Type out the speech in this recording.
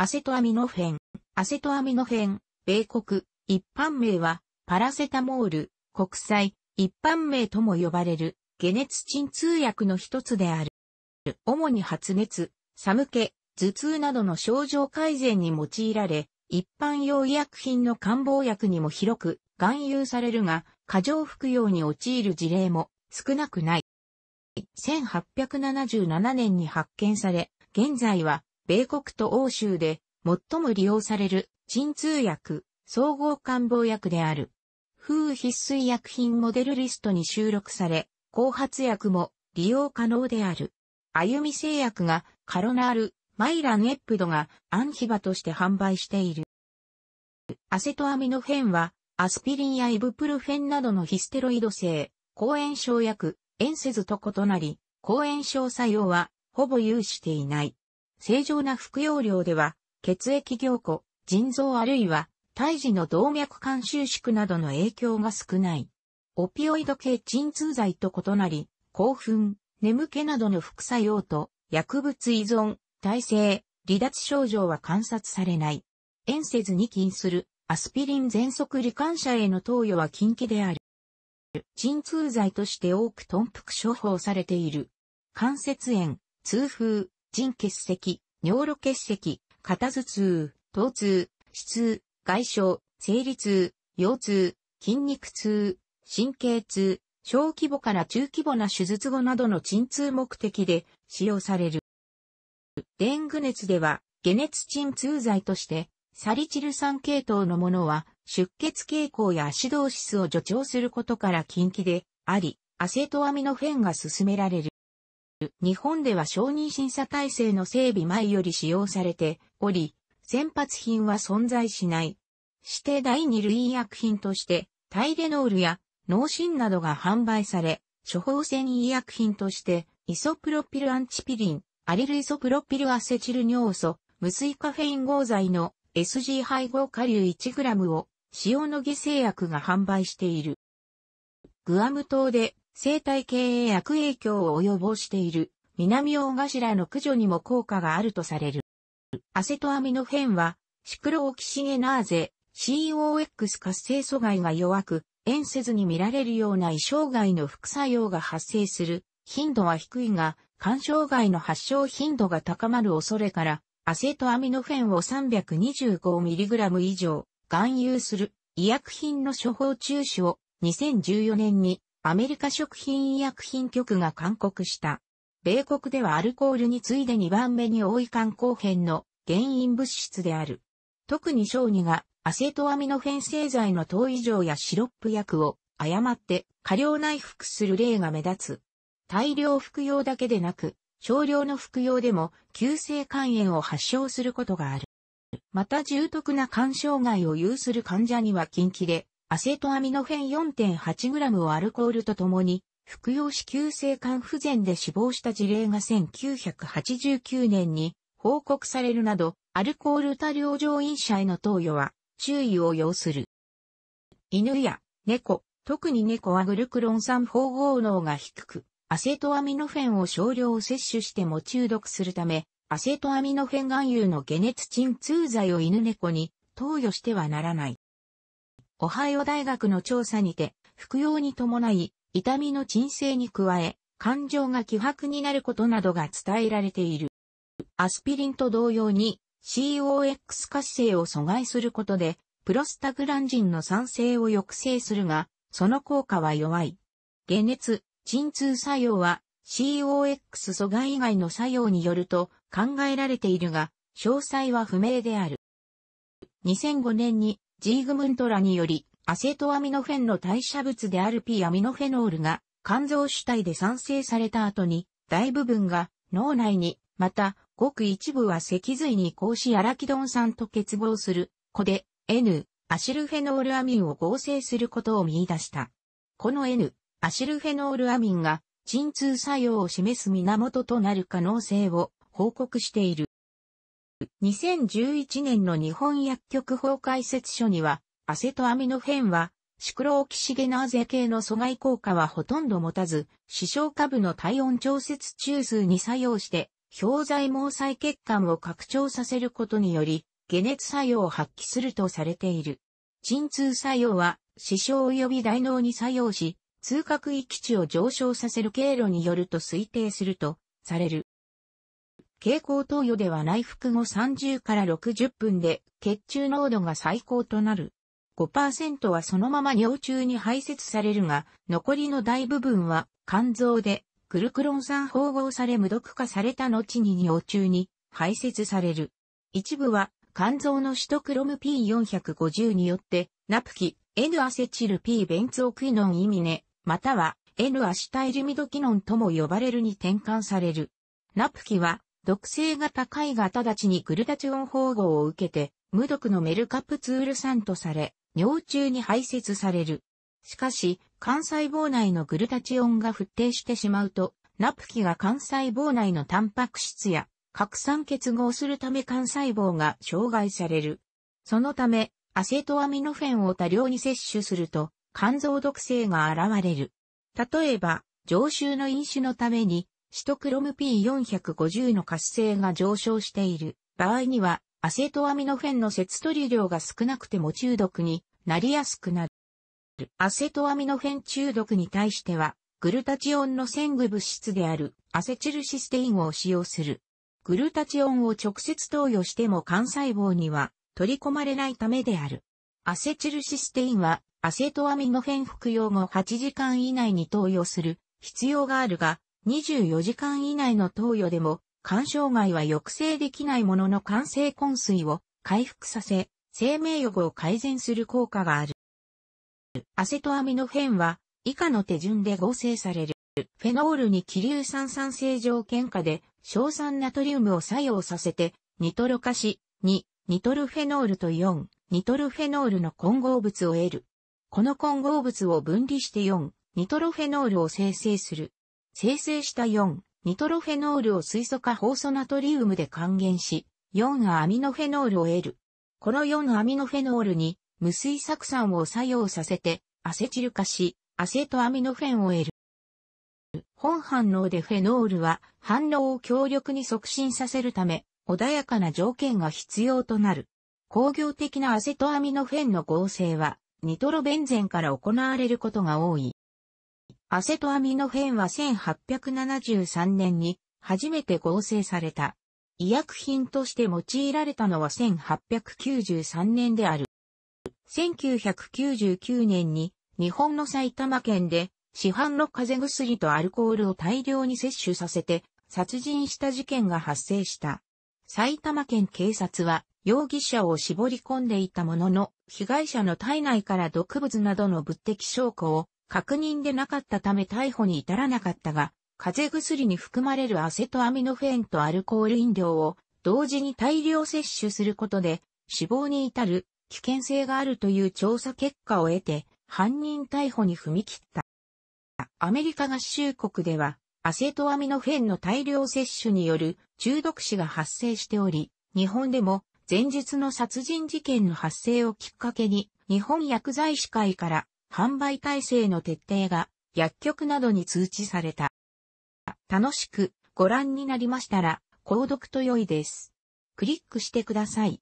アセトアミノフェン。アセトアミノフェン、米国、一般名は、パラセタモール、国際、一般名とも呼ばれる、解熱鎮痛薬の一つである。主に発熱、寒気、頭痛などの症状改善に用いられ、一般用医薬品の感冒薬にも広く含有されるが、過剰服用に陥る事例も少なくない。1877年に発見され、現在は米国と欧州で最も利用される鎮痛薬、総合官房薬である。風必須医薬品モデルリストに収録され、後発薬も利用可能である。歩み製薬がカロナール、マイランエップドがアンヒバとして販売している。アセトアミノフェンはアスピリンやイブプルフェンなどのヒステロイド性、抗炎症薬、エンセズと異なり、抗炎症作用はほぼ有していない。正常な服用量では、血液凝固、腎臓あるいは胎児の動脈管収縮などの影響が少ない。オピオイド系鎮痛剤と異なり、興奮、眠気などの副作用と薬物依存、耐性、離脱症状は観察されない。遠せずに禁するアスピリン全速罹患者への投与は禁忌である。鎮痛剤として多く頓服処方されている。関節炎、痛風、腎結石、尿路結石、肩頭痛、頭痛、脂痛、外傷、生理痛、腰痛、筋肉痛、神経痛、小規模から中規模な手術後などの鎮痛目的で使用される。デング熱では、下熱鎮痛剤として、サリチル酸系統のものは、出血傾向やアシドーシスを助長することから禁忌であり、アセトアミノフェンが勧められる。日本では承認審査体制の整備前より使用されており、先発品は存在しない。指定第二類医薬品として、タイレノールや脳診などが販売され、処方箋医薬品として、イソプロピルアンチピリン、アリルイソプロピルアセチル尿素、無水カフェイン合剤の SG 配合下流 1g を、塩の犠牲薬が販売している。グアム島で生態系へ悪影響を及ぼしている南大頭の駆除にも効果があるとされる。アセトアミノフェンは、シクロオキシゲナーゼ、COX 活性阻害が弱く、縁せずに見られるような異障害の副作用が発生する頻度は低いが、肝障害の発症頻度が高まる恐れから、アセトアミノフェンを 325mg 以上、含有する医薬品の処方中止を2014年にアメリカ食品医薬品局が勧告した。米国ではアルコールに次いで2番目に多い肝硬変の原因物質である。特に小児がアセトアミノフェン製剤の糖異常やシロップ薬を誤って過量内服する例が目立つ。大量服用だけでなく、少量の服用でも急性肝炎を発症することがある。また重篤な肝障害を有する患者には近畿でアセトアミノフェン 4.8g をアルコールとともに、服用し急性肝不全で死亡した事例が1989年に報告されるなど、アルコール多量上飲者への投与は注意を要する。犬や猫、特に猫はグルクロン酸包合能が低く、アセトアミノフェンを少量摂取しても中毒するため、アセトアミノフェン含有の解熱鎮痛剤を犬猫に投与してはならない。オハイオ大学の調査にて、服用に伴い、痛みの鎮静に加え、感情が希薄になることなどが伝えられている。アスピリンと同様に COX 活性を阻害することで、プロスタグランジンの酸性を抑制するが、その効果は弱い。解熱、鎮痛作用は COX 阻害以外の作用によると考えられているが、詳細は不明である。2005年にジーグムントラにより、アセトアミノフェンの代謝物である P アミノフェノールが肝臓主体で産生された後に、大部分が脳内に、また、ごく一部は脊髄に格子アラキドン酸と結合する、子で、N、アシルフェノールアミンを合成することを見出した。この N、アシルフェノールアミンが、鎮痛作用を示す源となる可能性を報告している。2011年の日本薬局法解説書には、アセトアミノフェンは、シクロオキシゲナーゼ系の阻害効果はほとんど持たず、視床下部の体温調節中枢に作用して、氷剤毛細血管を拡張させることにより、解熱作用を発揮するとされている。鎮痛作用は、視床及び大脳に作用し、痛覚域値を上昇させる経路によると推定すると、される。蛍光投与では内服後30から60分で血中濃度が最高となる。5%はそのまま尿中に排泄されるが、残りの大部分は肝臓でクルクロン酸包合され無毒化された後に尿中に排泄される。一部は肝臓のシトクロム P450 によってナプキ、N アセチル P ベンツオクイノンイミネ、または N アシタイルミドキノンとも呼ばれるに転換される。ナプキは毒性が高いが直ちにグルタチオン包合を受けて、無毒のメルカプツール酸とされ、尿中に排泄される。しかし、肝細胞内のグルタチオンが沸定してしまうと、ナプキが肝細胞内のタンパク質や核酸結合するため肝細胞が障害される。そのため、アセトアミノフェンを多量に摂取すると、肝臓毒性が現れる。例えば、常習の飲酒のために、シトクロム P450 の活性が上昇している場合には、アセトアミノフェンの摂取量が少なくても中毒になりやすくなる。アセトアミノフェン中毒に対しては、グルタチオンの先具物質であるアセチルシステインを使用する。グルタチオンを直接投与しても肝細胞には取り込まれないためである。アセチルシステインはアセトアミノフェン服用後8時間以内に投与する必要があるが、24時間以内の投与でも、肝障害は抑制できないものの肝性昏睡を回復させ、生命力を改善する効果がある。アセトアミノフェンは以下の手順で合成される。フェノールに気硫酸酸性条件下で硝酸ナトリウムを作用させて、ニトロ化し、2、ニトルフェノールと4、ニトルフェノールの混合物を得る。この混合物を分離して4、ニトロフェノールを生成する。生成した4、ニトロフェノールを水素化ホ素ナトリウムで還元し、4アミノフェノールを得る。この4アミノフェノールに無水酢酸を作用させてアセチル化し、アセトアミノフェンを得る。本反応でフェノールは反応を強力に促進させるため、穏やかな条件が必要となる。工業的なアセトアミノフェンの合成は、ニトロベンゼンから行われることが多い。アセトアミノフェンは1873年に初めて合成された。医薬品として用いられたのは1893年である。1999年に日本の埼玉県で市販の風邪薬とアルコールを大量に摂取させて殺人した事件が発生した。埼玉県警察は容疑者を絞り込んでいたものの被害者の体内から毒物などの物的証拠を確認でなかったため逮捕に至らなかったが、風邪薬に含まれるアセトアミノフェンとアルコール飲料を同時に大量摂取することで死亡に至る危険性があるという調査結果を得て犯人逮捕に踏み切った。アメリカ合衆国ではアセトアミノフェンの大量摂取による中毒死が発生しており、日本でも前日の殺人事件の発生をきっかけに日本薬剤師会から販売体制の徹底が薬局などに通知された。楽しくご覧になりましたら、購読と良いです。クリックしてください。